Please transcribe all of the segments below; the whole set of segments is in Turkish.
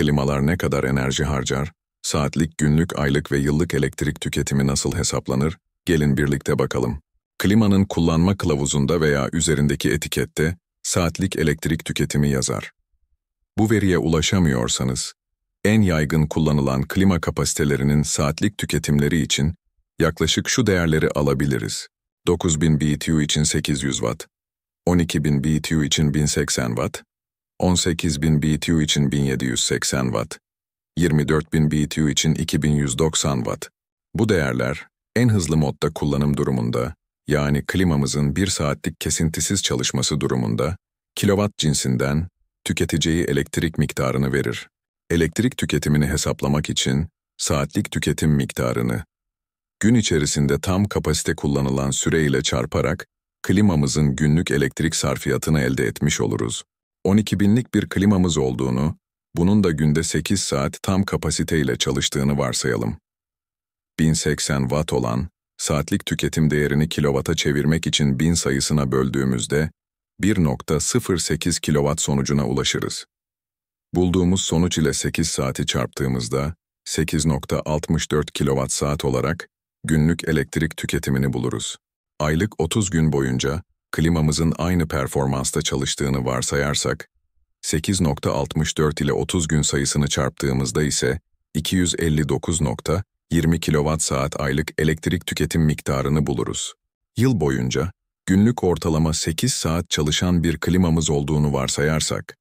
Klimalar ne kadar enerji harcar? Saatlik, günlük, aylık ve yıllık elektrik tüketimi nasıl hesaplanır? Gelin birlikte bakalım. Klimanın kullanma kılavuzunda veya üzerindeki etikette saatlik elektrik tüketimi yazar. Bu veriye ulaşamıyorsanız, en yaygın kullanılan klima kapasitelerinin saatlik tüketimleri için yaklaşık şu değerleri alabiliriz. 9000 BTU için 800 Watt, 12000 BTU için 1080 Watt, 18.000 BTU için 1780 Watt, 24.000 BTU için 2190 Watt. Bu değerler en hızlı modda kullanım durumunda, yani klimamızın bir saatlik kesintisiz çalışması durumunda, kilowatt cinsinden tüketeceği elektrik miktarını verir. Elektrik tüketimini hesaplamak için saatlik tüketim miktarını, gün içerisinde tam kapasite kullanılan süre ile çarparak klimamızın günlük elektrik sarfiyatını elde etmiş oluruz. 12 binlik bir klimamız olduğunu, bunun da günde 8 saat tam kapasiteyle çalıştığını varsayalım. 1080 watt olan, saatlik tüketim değerini kilovata çevirmek için 1000 sayısına böldüğümüzde 1.08 kilowatt sonucuna ulaşırız. Bulduğumuz sonuç ile 8 saati çarptığımızda 8.64 kilowatt saat olarak günlük elektrik tüketimini buluruz. Aylık 30 gün boyunca klimamızın aynı performansta çalıştığını varsayarsak, 8.64 ile 30 gün sayısını çarptığımızda ise 259.20 kWh aylık elektrik tüketim miktarını buluruz. Yıl boyunca günlük ortalama 8 saat çalışan bir klimamız olduğunu varsayarsak,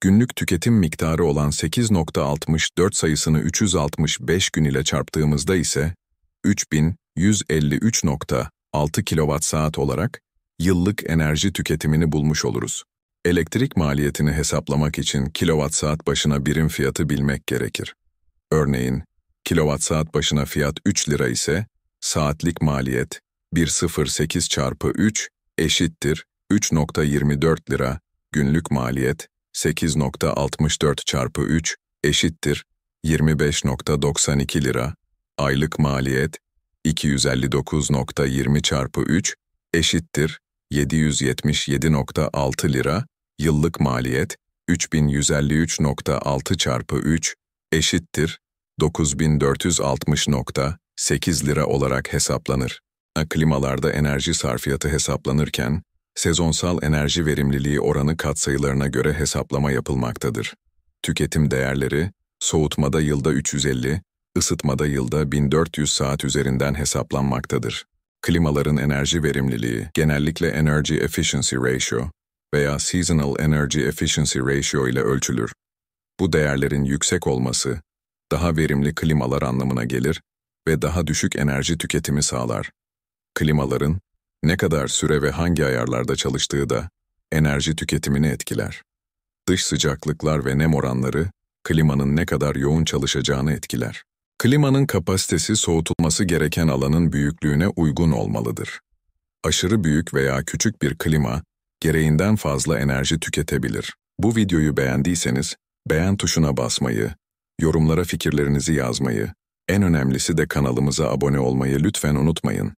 günlük tüketim miktarı olan 8.64 sayısını 365 gün ile çarptığımızda ise 3153.6 kWh olarak yıllık enerji tüketimini bulmuş oluruz. Elektrik maliyetini hesaplamak için kilowatt saat başına birim fiyatı bilmek gerekir. Örneğin, kilowatt saat başına fiyat 3 lira ise, saatlik maliyet 1.08 çarpı 3 eşittir 3.24 lira, günlük maliyet 8.64 çarpı 3 eşittir 25.92 lira, aylık maliyet 259.20 çarpı 3 eşittir 777.6 lira, yıllık maliyet 3153.6 çarpı 3 eşittir 9460.8 lira olarak hesaplanır. Klimalarda enerji sarfiyatı hesaplanırken, sezonsal enerji verimliliği oranı katsayılarına göre hesaplama yapılmaktadır. Tüketim değerleri, soğutmada yılda 350, ısıtmada yılda 1400 saat üzerinden hesaplanmaktadır. Klimaların enerji verimliliği, genellikle Energy Efficiency Ratio veya Seasonal Energy Efficiency Ratio ile ölçülür. Bu değerlerin yüksek olması, daha verimli klimalar anlamına gelir ve daha düşük enerji tüketimi sağlar. Klimaların, ne kadar süre ve hangi ayarlarda çalıştığı da enerji tüketimini etkiler. Dış sıcaklıklar ve nem oranları, klimanın ne kadar yoğun çalışacağını etkiler. Klimanın kapasitesi soğutulması gereken alanın büyüklüğüne uygun olmalıdır. Aşırı büyük veya küçük bir klima, gereğinden fazla enerji tüketebilir. Bu videoyu beğendiyseniz, beğen tuşuna basmayı, yorumlara fikirlerinizi yazmayı, en önemlisi de kanalımıza abone olmayı lütfen unutmayın.